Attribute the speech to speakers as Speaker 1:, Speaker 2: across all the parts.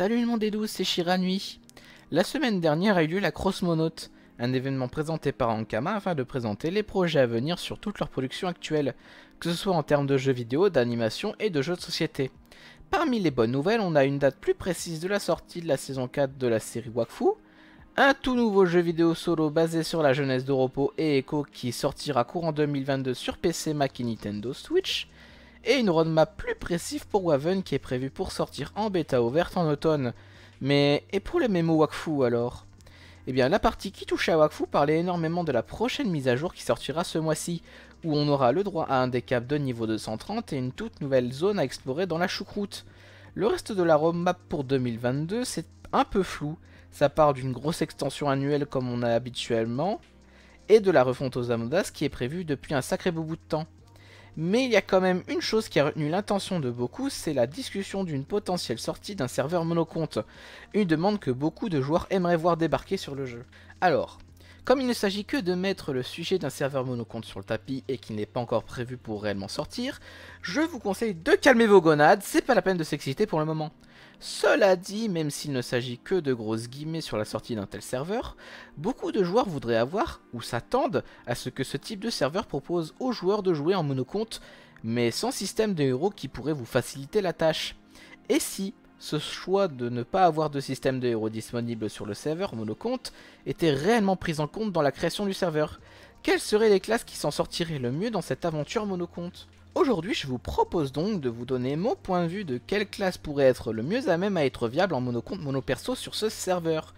Speaker 1: Salut le monde des douze, c'est Shira Nuit. La semaine dernière a eu lieu la Crossmonaut, un événement présenté par Ankama afin de présenter les projets à venir sur toutes leurs productions actuelles, que ce soit en termes de jeux vidéo, d'animation et de jeux de société. Parmi les bonnes nouvelles, on a une date plus précise de la sortie de la saison 4 de la série Wakfu, un tout nouveau jeu vidéo solo basé sur la jeunesse d'Oropo et Echo qui sortira courant 2022 sur PC, Mac et Nintendo Switch, et une roadmap plus précise pour Waven qui est prévue pour sortir en bêta ouverte en automne. Mais et pour les mémos Wakfu alors Eh bien la partie qui touche à Wakfu parlait énormément de la prochaine mise à jour qui sortira ce mois-ci, où on aura le droit à un décap de niveau 230 et une toute nouvelle zone à explorer dans la choucroute. Le reste de la roadmap pour 2022 c'est un peu flou, ça part d'une grosse extension annuelle comme on a habituellement, et de la refonte aux amandas qui est prévue depuis un sacré bout de temps. Mais il y a quand même une chose qui a retenu l'intention de beaucoup, c'est la discussion d'une potentielle sortie d'un serveur monocompte, une demande que beaucoup de joueurs aimeraient voir débarquer sur le jeu. Alors, comme il ne s'agit que de mettre le sujet d'un serveur monocompte sur le tapis et qu'il n'est pas encore prévu pour réellement sortir, je vous conseille de calmer vos gonades, c'est pas la peine de s'exciter pour le moment. Cela dit, même s'il ne s'agit que de grosses guillemets sur la sortie d'un tel serveur, beaucoup de joueurs voudraient avoir ou s'attendent à ce que ce type de serveur propose aux joueurs de jouer en monocompte, mais sans système de héros qui pourrait vous faciliter la tâche. Et si ce choix de ne pas avoir de système de héros disponible sur le serveur monocompte était réellement pris en compte dans la création du serveur Quelles seraient les classes qui s'en sortiraient le mieux dans cette aventure monocompte Aujourd'hui, je vous propose donc de vous donner mon point de vue de quelle classe pourrait être le mieux à même à être viable en monocompte monoperso sur ce serveur.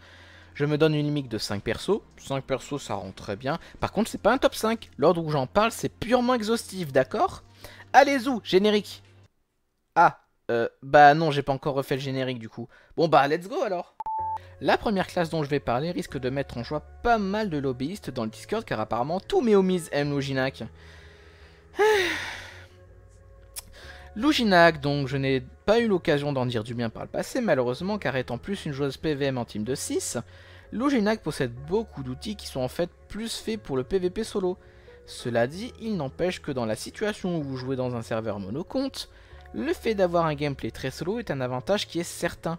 Speaker 1: Je me donne une limite de 5 persos, 5 persos ça rend très bien, par contre c'est pas un top 5, l'ordre où j'en parle c'est purement exhaustif, d'accord Allez vous générique Ah, euh, bah non j'ai pas encore refait le générique du coup. Bon bah let's go alors la première classe dont je vais parler risque de mettre en joie pas mal de lobbyistes dans le Discord car apparemment tous mes homies aiment Loginac. Luginac donc, je n'ai pas eu l'occasion d'en dire du bien par le passé, malheureusement, car étant plus une joueuse PVM en team de 6, Luginac possède beaucoup d'outils qui sont en fait plus faits pour le PVP solo. Cela dit, il n'empêche que dans la situation où vous jouez dans un serveur monocompte, le fait d'avoir un gameplay très solo est un avantage qui est certain.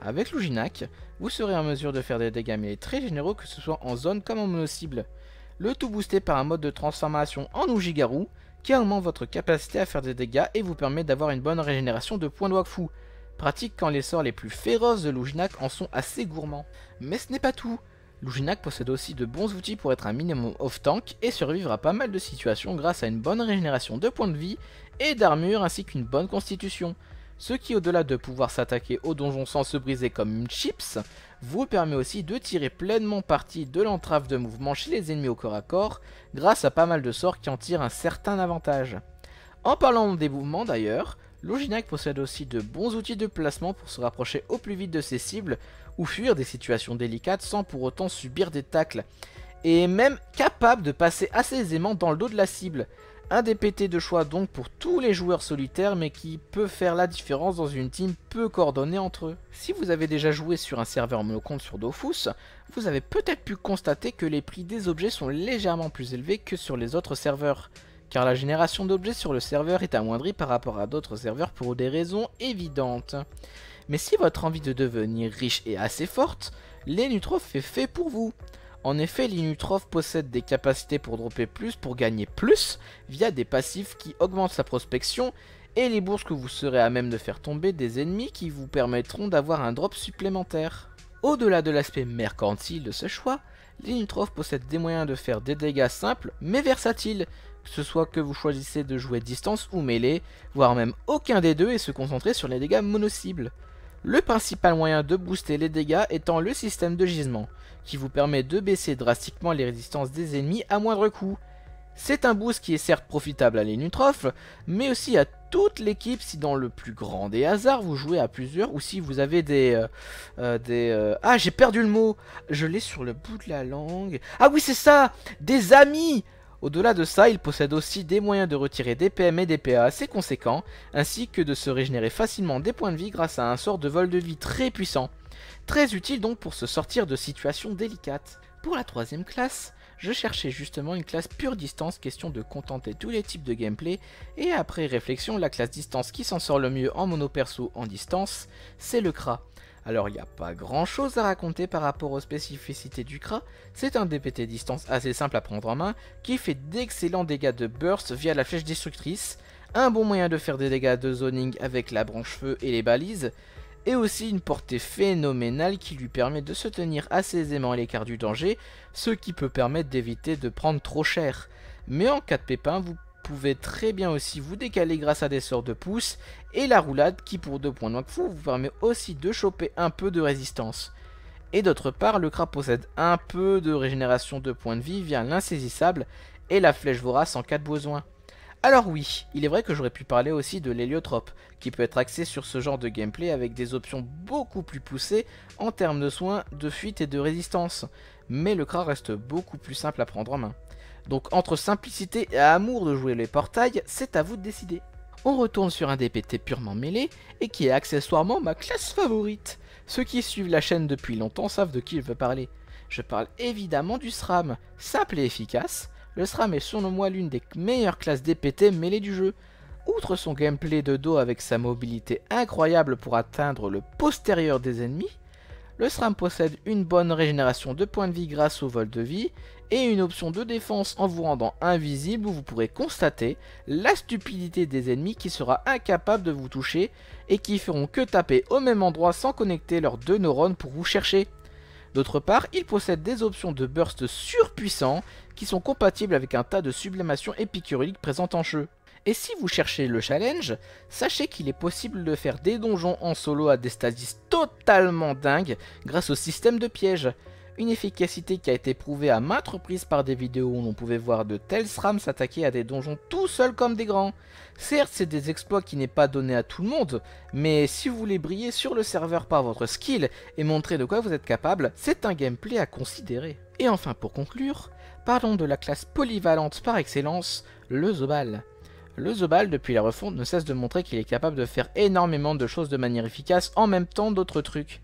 Speaker 1: Avec Luginac, vous serez en mesure de faire des dégâts mais très généraux que ce soit en zone comme en mono le tout boosté par un mode de transformation en Ujigaru, qui augmente votre capacité à faire des dégâts et vous permet d'avoir une bonne régénération de points de Wakfu. Pratique quand les sorts les plus féroces de l'Ujinak en sont assez gourmands. Mais ce n'est pas tout L'Ujinak possède aussi de bons outils pour être un minimum off-tank et survivre à pas mal de situations grâce à une bonne régénération de points de vie et d'armure ainsi qu'une bonne constitution ce qui au-delà de pouvoir s'attaquer au donjon sans se briser comme une chips, vous permet aussi de tirer pleinement parti de l'entrave de mouvement chez les ennemis au corps à corps, grâce à pas mal de sorts qui en tirent un certain avantage. En parlant des mouvements d'ailleurs, Loginac possède aussi de bons outils de placement pour se rapprocher au plus vite de ses cibles ou fuir des situations délicates sans pour autant subir des tacles, et même capable de passer assez aisément dans le dos de la cible, un DPT de choix donc pour tous les joueurs solitaires mais qui peut faire la différence dans une team peu coordonnée entre eux. Si vous avez déjà joué sur un serveur monocompte sur Dofus, vous avez peut-être pu constater que les prix des objets sont légèrement plus élevés que sur les autres serveurs, car la génération d'objets sur le serveur est amoindrie par rapport à d'autres serveurs pour des raisons évidentes. Mais si votre envie de devenir riche est assez forte, les nutrophes est fait pour vous. En effet, l'Inutrof possède des capacités pour dropper plus, pour gagner plus, via des passifs qui augmentent sa prospection, et les bourses que vous serez à même de faire tomber des ennemis qui vous permettront d'avoir un drop supplémentaire. Au-delà de l'aspect mercantile de ce choix, l'Inutrof possède des moyens de faire des dégâts simples mais versatiles, que ce soit que vous choisissez de jouer distance ou mêlée, voire même aucun des deux et se concentrer sur les dégâts mono-cibles. Le principal moyen de booster les dégâts étant le système de gisement, qui vous permet de baisser drastiquement les résistances des ennemis à moindre coût. C'est un boost qui est certes profitable à l'Enutroph, mais aussi à toute l'équipe si dans le plus grand des hasards vous jouez à plusieurs ou si vous avez des... Euh, euh, des euh, Ah j'ai perdu le mot Je l'ai sur le bout de la langue Ah oui c'est ça Des amis au-delà de ça, il possède aussi des moyens de retirer des PM et des PA assez conséquents, ainsi que de se régénérer facilement des points de vie grâce à un sort de vol de vie très puissant. Très utile donc pour se sortir de situations délicates. Pour la troisième classe, je cherchais justement une classe pure distance, question de contenter tous les types de gameplay, et après réflexion, la classe distance qui s'en sort le mieux en mono perso en distance, c'est le Kra. Alors il n'y a pas grand chose à raconter par rapport aux spécificités du Kra, c'est un DPT distance assez simple à prendre en main, qui fait d'excellents dégâts de burst via la flèche destructrice, un bon moyen de faire des dégâts de zoning avec la branche feu et les balises, et aussi une portée phénoménale qui lui permet de se tenir assez aisément à l'écart du danger, ce qui peut permettre d'éviter de prendre trop cher. Mais en cas de pépin, vous pouvez très bien aussi vous décaler grâce à des sorts de pouces et la roulade qui pour deux points de fou vous permet aussi de choper un peu de résistance. Et d'autre part, le Kra possède un peu de régénération de points de vie via l'insaisissable et la flèche vorace en cas de besoin. Alors oui, il est vrai que j'aurais pu parler aussi de l'héliotrope, qui peut être axé sur ce genre de gameplay avec des options beaucoup plus poussées en termes de soins, de fuite et de résistance, mais le Kra reste beaucoup plus simple à prendre en main. Donc entre simplicité et amour de jouer les portails, c'est à vous de décider. On retourne sur un DPT purement mêlé et qui est accessoirement ma classe favorite. Ceux qui suivent la chaîne depuis longtemps savent de qui je veux parler. Je parle évidemment du SRAM, simple et efficace. Le SRAM est selon moi l'une des meilleures classes DPT mêlées du jeu. Outre son gameplay de dos avec sa mobilité incroyable pour atteindre le postérieur des ennemis, le SRAM possède une bonne régénération de points de vie grâce au vol de vie et une option de défense en vous rendant invisible où vous pourrez constater la stupidité des ennemis qui sera incapable de vous toucher et qui feront que taper au même endroit sans connecter leurs deux neurones pour vous chercher. D'autre part, il possède des options de burst surpuissants qui sont compatibles avec un tas de sublimations épicuriques présentes en jeu. Et si vous cherchez le challenge, sachez qu'il est possible de faire des donjons en solo à des stasis totalement dingues grâce au système de pièges une efficacité qui a été prouvée à maintes reprises par des vidéos où l'on pouvait voir de tels SRAM s'attaquer à des donjons tout seuls comme des grands. Certes, c'est des exploits qui n'est pas donné à tout le monde, mais si vous voulez briller sur le serveur par votre skill et montrer de quoi vous êtes capable, c'est un gameplay à considérer. Et enfin pour conclure, parlons de la classe polyvalente par excellence, le Zobal. Le Zobal, depuis la refonte, ne cesse de montrer qu'il est capable de faire énormément de choses de manière efficace en même temps d'autres trucs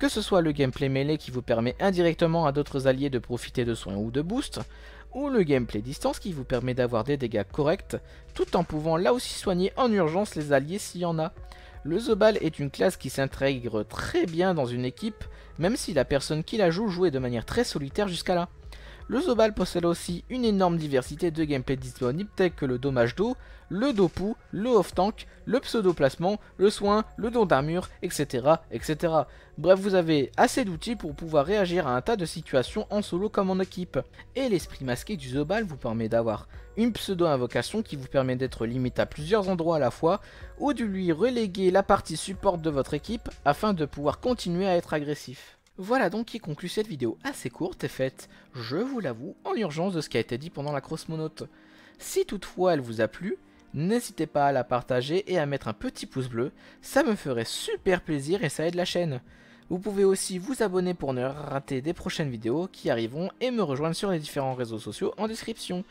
Speaker 1: que ce soit le gameplay mêlé qui vous permet indirectement à d'autres alliés de profiter de soins ou de boosts, ou le gameplay distance qui vous permet d'avoir des dégâts corrects, tout en pouvant là aussi soigner en urgence les alliés s'il y en a. Le Zobal est une classe qui s'intègre très bien dans une équipe, même si la personne qui la joue jouait de manière très solitaire jusqu'à là. Le Zobal possède aussi une énorme diversité de gameplay disponible tels que le dommage d'eau, le dopou, le off-tank, le pseudo-placement, le soin, le don d'armure, etc., etc. Bref, vous avez assez d'outils pour pouvoir réagir à un tas de situations en solo comme en équipe. Et l'esprit masqué du Zobal vous permet d'avoir une pseudo-invocation qui vous permet d'être limite à plusieurs endroits à la fois, ou de lui reléguer la partie support de votre équipe afin de pouvoir continuer à être agressif. Voilà donc qui conclut cette vidéo assez courte et faite, je vous l'avoue, en urgence de ce qui a été dit pendant la cross monote. Si toutefois elle vous a plu, n'hésitez pas à la partager et à mettre un petit pouce bleu, ça me ferait super plaisir et ça aide la chaîne. Vous pouvez aussi vous abonner pour ne rater des prochaines vidéos qui arriveront et me rejoindre sur les différents réseaux sociaux en description.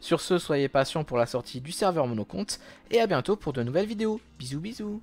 Speaker 1: Sur ce, soyez patient pour la sortie du serveur monocompte et à bientôt pour de nouvelles vidéos. Bisous bisous